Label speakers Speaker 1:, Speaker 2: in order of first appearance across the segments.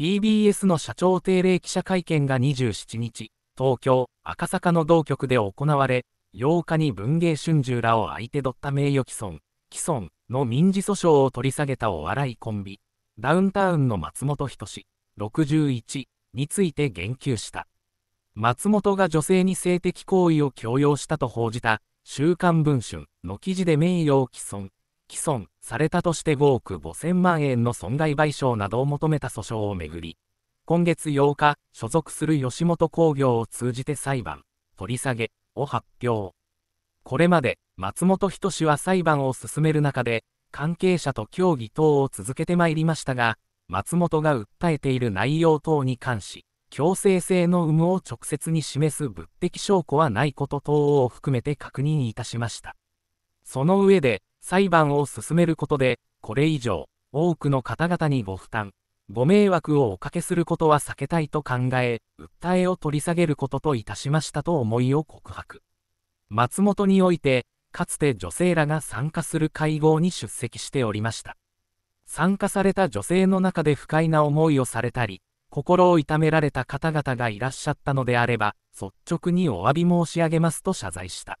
Speaker 1: TBS の社長定例記者会見が27日、東京・赤坂の同局で行われ、8日に文藝春秋らを相手取った名誉毀損、毀損の民事訴訟を取り下げたお笑いコンビ、ダウンタウンの松本人志、61について言及した。松本が女性に性的行為を強要したと報じた、週刊文春の記事で名誉を毀損、既存されたとして5億5000万円の損害賠償などを求めた訴訟をめぐり、今月8日、所属する吉本興業を通じて裁判、取り下げを発表。これまで松本人志は裁判を進める中で、関係者と協議等を続けてまいりましたが、松本が訴えている内容等に関し、強制性の有無を直接に示す物的証拠はないこと等を含めて確認いたしました。その上で、裁判を進めることで、これ以上、多くの方々にご負担、ご迷惑をおかけすることは避けたいと考え、訴えを取り下げることといたしましたと思いを告白。松本において、かつて女性らが参加する会合に出席しておりました。参加された女性の中で不快な思いをされたり、心を痛められた方々がいらっしゃったのであれば、率直にお詫び申し上げますと謝罪した。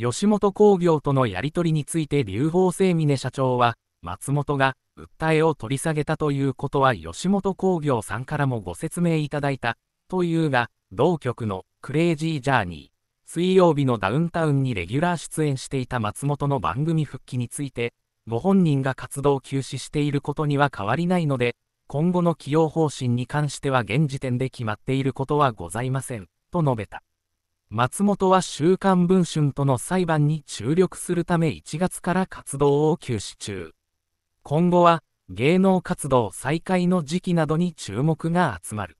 Speaker 1: 吉本興業とのやり取りについて劉邦生峰社長は、松本が訴えを取り下げたということは吉本興業さんからもご説明いただいた、というが、同局のクレイジージャーニー、水曜日のダウンタウンにレギュラー出演していた松本の番組復帰について、ご本人が活動休止していることには変わりないので、今後の起用方針に関しては現時点で決まっていることはございません、と述べた。松本は「週刊文春」との裁判に注力するため1月から活動を休止中今後は芸能活動再開の時期などに注目が集まる